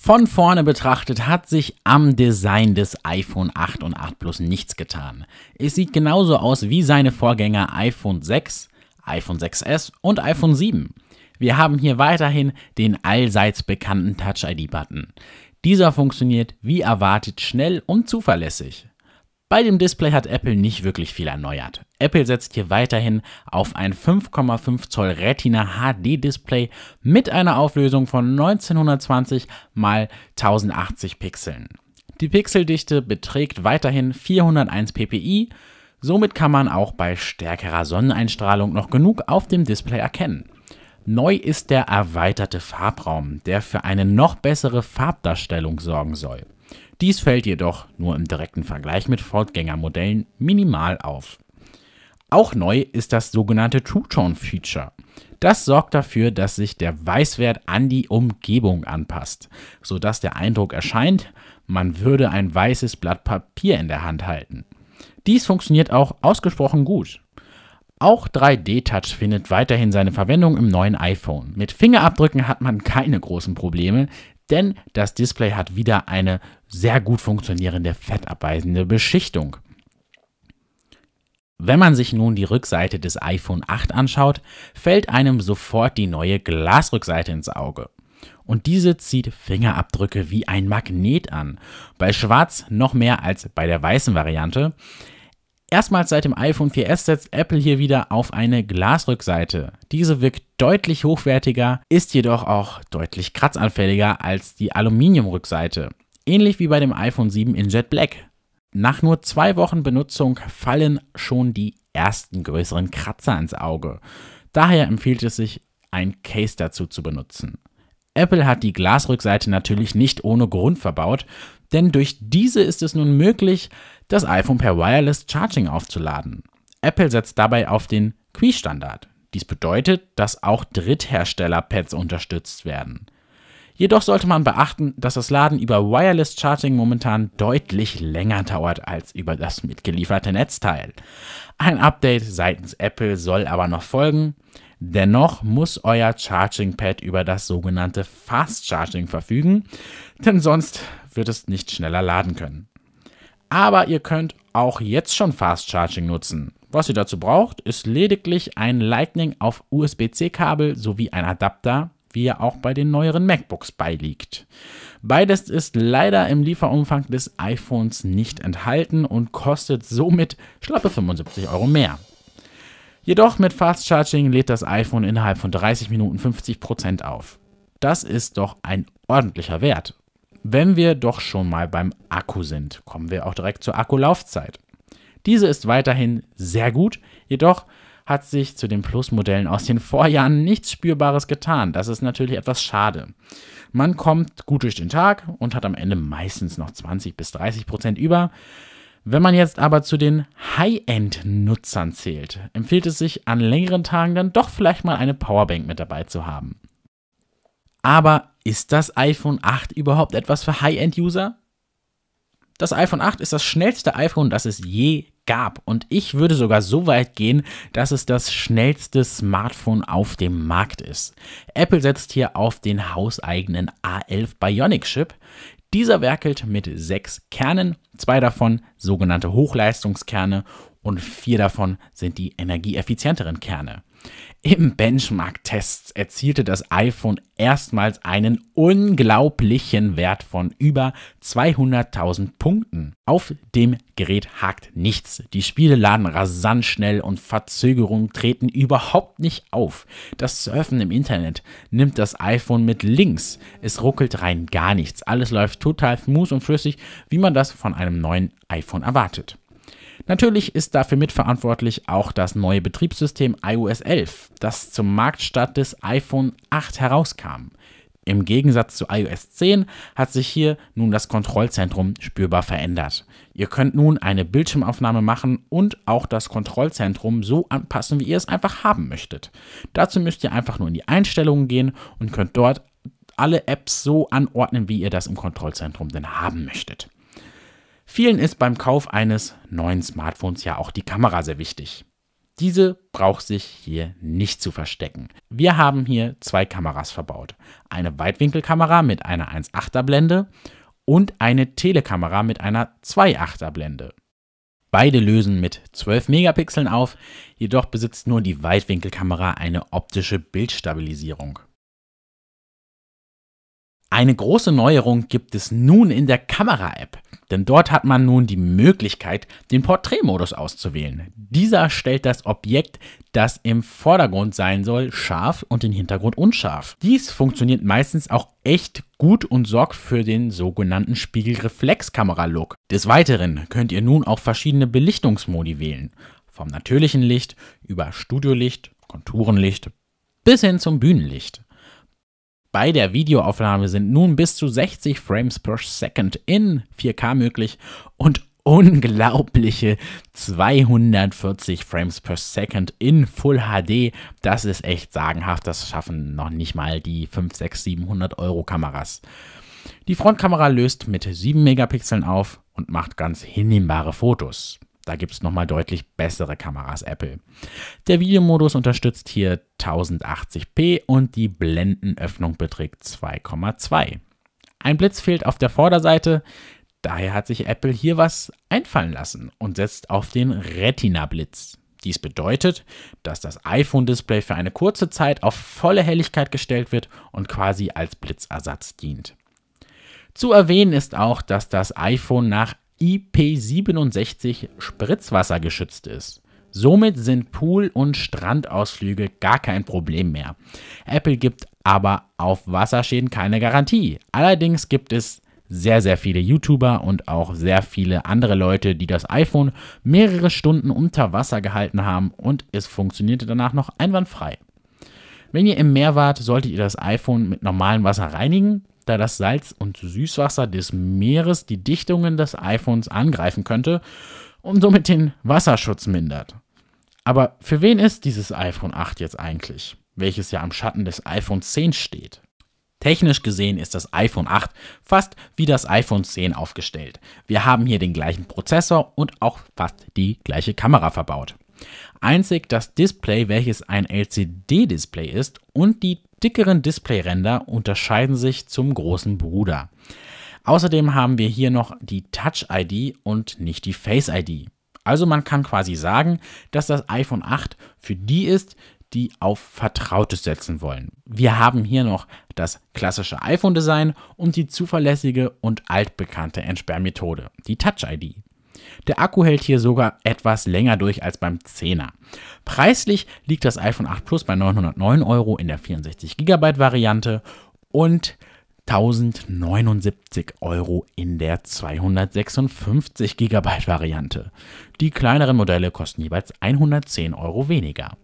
Von vorne betrachtet hat sich am Design des iPhone 8 und 8 Plus nichts getan. Es sieht genauso aus wie seine Vorgänger iPhone 6, iPhone 6S und iPhone 7. Wir haben hier weiterhin den allseits bekannten Touch-ID-Button. Dieser funktioniert wie erwartet schnell und zuverlässig. Bei dem Display hat Apple nicht wirklich viel erneuert. Apple setzt hier weiterhin auf ein 5,5 Zoll Retina HD Display mit einer Auflösung von 1920 x 1080 Pixeln. Die Pixeldichte beträgt weiterhin 401 ppi, somit kann man auch bei stärkerer Sonneneinstrahlung noch genug auf dem Display erkennen. Neu ist der erweiterte Farbraum, der für eine noch bessere Farbdarstellung sorgen soll. Dies fällt jedoch nur im direkten Vergleich mit Fortgängermodellen minimal auf. Auch neu ist das sogenannte tone feature Das sorgt dafür, dass sich der Weißwert an die Umgebung anpasst, sodass der Eindruck erscheint, man würde ein weißes Blatt Papier in der Hand halten. Dies funktioniert auch ausgesprochen gut. Auch 3D-Touch findet weiterhin seine Verwendung im neuen iPhone. Mit Fingerabdrücken hat man keine großen Probleme, denn das Display hat wieder eine sehr gut funktionierende fettabweisende Beschichtung. Wenn man sich nun die Rückseite des iPhone 8 anschaut, fällt einem sofort die neue Glasrückseite ins Auge. Und diese zieht Fingerabdrücke wie ein Magnet an. Bei Schwarz noch mehr als bei der weißen Variante. Erstmals seit dem iPhone 4S setzt Apple hier wieder auf eine Glasrückseite. Diese wirkt deutlich hochwertiger, ist jedoch auch deutlich kratzanfälliger als die Aluminiumrückseite. Ähnlich wie bei dem iPhone 7 in Jet Black. Nach nur zwei Wochen Benutzung fallen schon die ersten größeren Kratzer ins Auge. Daher empfiehlt es sich, ein Case dazu zu benutzen. Apple hat die Glasrückseite natürlich nicht ohne Grund verbaut, denn durch diese ist es nun möglich, das iPhone per Wireless Charging aufzuladen. Apple setzt dabei auf den Qi-Standard. Dies bedeutet, dass auch Dritthersteller-Pads unterstützt werden. Jedoch sollte man beachten, dass das Laden über Wireless Charging momentan deutlich länger dauert als über das mitgelieferte Netzteil. Ein Update seitens Apple soll aber noch folgen. Dennoch muss euer Charging Pad über das sogenannte Fast Charging verfügen, denn sonst wird es nicht schneller laden können. Aber ihr könnt auch jetzt schon Fast Charging nutzen. Was ihr dazu braucht, ist lediglich ein Lightning auf USB-C-Kabel sowie ein Adapter, wie er auch bei den neueren MacBooks beiliegt. Beides ist leider im Lieferumfang des iPhones nicht enthalten und kostet somit schlappe 75 Euro mehr. Jedoch mit Fast Charging lädt das iPhone innerhalb von 30 Minuten 50% auf. Das ist doch ein ordentlicher Wert wenn wir doch schon mal beim Akku sind, kommen wir auch direkt zur Akkulaufzeit. Diese ist weiterhin sehr gut, jedoch hat sich zu den Plus-Modellen aus den Vorjahren nichts Spürbares getan. Das ist natürlich etwas schade. Man kommt gut durch den Tag und hat am Ende meistens noch 20 bis 30 Prozent über. Wenn man jetzt aber zu den High-End-Nutzern zählt, empfiehlt es sich, an längeren Tagen dann doch vielleicht mal eine Powerbank mit dabei zu haben. Aber ist das iPhone 8 überhaupt etwas für High-End-User? Das iPhone 8 ist das schnellste iPhone, das es je gab. Und ich würde sogar so weit gehen, dass es das schnellste Smartphone auf dem Markt ist. Apple setzt hier auf den hauseigenen A11 Bionic Chip. Dieser werkelt mit sechs Kernen, zwei davon sogenannte Hochleistungskerne und vier davon sind die energieeffizienteren Kerne. Im Benchmark-Test erzielte das iPhone erstmals einen unglaublichen Wert von über 200.000 Punkten. Auf dem Gerät hakt nichts. Die Spiele laden rasant schnell und Verzögerungen treten überhaupt nicht auf. Das Surfen im Internet nimmt das iPhone mit links. Es ruckelt rein gar nichts. Alles läuft total smooth und flüssig, wie man das von einem neuen iPhone erwartet. Natürlich ist dafür mitverantwortlich auch das neue Betriebssystem iOS 11, das zum Marktstart des iPhone 8 herauskam. Im Gegensatz zu iOS 10 hat sich hier nun das Kontrollzentrum spürbar verändert. Ihr könnt nun eine Bildschirmaufnahme machen und auch das Kontrollzentrum so anpassen, wie ihr es einfach haben möchtet. Dazu müsst ihr einfach nur in die Einstellungen gehen und könnt dort alle Apps so anordnen, wie ihr das im Kontrollzentrum denn haben möchtet. Vielen ist beim Kauf eines neuen Smartphones ja auch die Kamera sehr wichtig. Diese braucht sich hier nicht zu verstecken. Wir haben hier zwei Kameras verbaut. Eine Weitwinkelkamera mit einer 1.8er Blende und eine Telekamera mit einer 2.8er Blende. Beide lösen mit 12 Megapixeln auf, jedoch besitzt nur die Weitwinkelkamera eine optische Bildstabilisierung. Eine große Neuerung gibt es nun in der Kamera-App. Denn dort hat man nun die Möglichkeit, den Porträtmodus auszuwählen. Dieser stellt das Objekt, das im Vordergrund sein soll, scharf und den Hintergrund unscharf. Dies funktioniert meistens auch echt gut und sorgt für den sogenannten Spiegelreflexkamera-Look. Des Weiteren könnt ihr nun auch verschiedene Belichtungsmodi wählen. Vom natürlichen Licht über Studiolicht, Konturenlicht bis hin zum Bühnenlicht. Bei der Videoaufnahme sind nun bis zu 60 Frames per Second in 4K möglich und unglaubliche 240 Frames per Second in Full HD. Das ist echt sagenhaft. Das schaffen noch nicht mal die 5, 6, 700 Euro Kameras. Die Frontkamera löst mit 7 Megapixeln auf und macht ganz hinnehmbare Fotos. Da gibt es nochmal deutlich bessere Kameras Apple. Der Videomodus unterstützt hier 1080p und die Blendenöffnung beträgt 2,2. Ein Blitz fehlt auf der Vorderseite, daher hat sich Apple hier was einfallen lassen und setzt auf den Retina-Blitz. Dies bedeutet, dass das iPhone-Display für eine kurze Zeit auf volle Helligkeit gestellt wird und quasi als Blitzersatz dient. Zu erwähnen ist auch, dass das iPhone nach IP67 Spritzwasser geschützt ist. Somit sind Pool- und Strandausflüge gar kein Problem mehr. Apple gibt aber auf Wasserschäden keine Garantie. Allerdings gibt es sehr, sehr viele YouTuber und auch sehr viele andere Leute, die das iPhone mehrere Stunden unter Wasser gehalten haben und es funktionierte danach noch einwandfrei. Wenn ihr im Meer wart, solltet ihr das iPhone mit normalem Wasser reinigen, da das Salz- und Süßwasser des Meeres die Dichtungen des iPhones angreifen könnte und somit den Wasserschutz mindert. Aber für wen ist dieses iPhone 8 jetzt eigentlich, welches ja am Schatten des iPhone 10 steht? Technisch gesehen ist das iPhone 8 fast wie das iPhone 10 aufgestellt. Wir haben hier den gleichen Prozessor und auch fast die gleiche Kamera verbaut. Einzig das Display, welches ein LCD-Display ist und die dickeren Displayränder unterscheiden sich zum großen Bruder. Außerdem haben wir hier noch die Touch-ID und nicht die Face-ID. Also man kann quasi sagen, dass das iPhone 8 für die ist, die auf Vertrautes setzen wollen. Wir haben hier noch das klassische iPhone-Design und die zuverlässige und altbekannte Entsperrmethode, die Touch-ID. Der Akku hält hier sogar etwas länger durch als beim 10er. Preislich liegt das iPhone 8 Plus bei 909 Euro in der 64 GB Variante und 1079 Euro in der 256 GB Variante. Die kleineren Modelle kosten jeweils 110 Euro weniger.